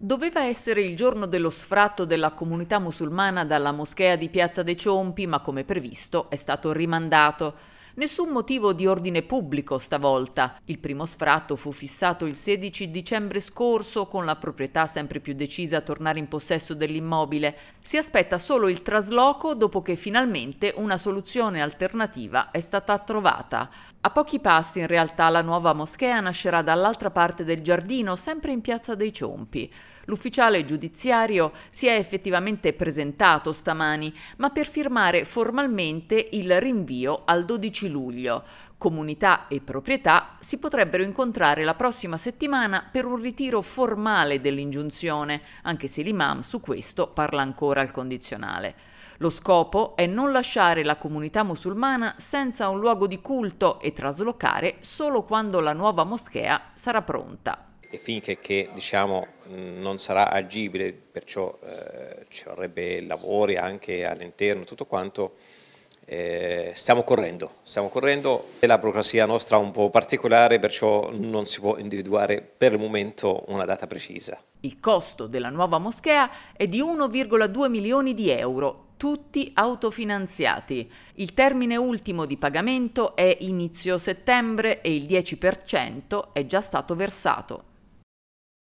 Doveva essere il giorno dello sfratto della comunità musulmana dalla moschea di Piazza dei Ciompi, ma come previsto è stato rimandato. Nessun motivo di ordine pubblico stavolta. Il primo sfratto fu fissato il 16 dicembre scorso con la proprietà sempre più decisa a tornare in possesso dell'immobile. Si aspetta solo il trasloco dopo che finalmente una soluzione alternativa è stata trovata. A pochi passi in realtà la nuova moschea nascerà dall'altra parte del giardino, sempre in Piazza dei Ciompi. L'ufficiale giudiziario si è effettivamente presentato stamani, ma per firmare formalmente il rinvio al 12 luglio. Comunità e proprietà si potrebbero incontrare la prossima settimana per un ritiro formale dell'ingiunzione, anche se l'imam su questo parla ancora al condizionale. Lo scopo è non lasciare la comunità musulmana senza un luogo di culto e traslocare solo quando la nuova moschea sarà pronta e finché che, diciamo, non sarà agibile, perciò eh, ci vorrebbe lavori anche all'interno, tutto quanto, eh, stiamo correndo, stiamo correndo la burocrazia nostra è un po' particolare, perciò non si può individuare per il momento una data precisa. Il costo della nuova moschea è di 1,2 milioni di euro, tutti autofinanziati. Il termine ultimo di pagamento è inizio settembre e il 10% è già stato versato.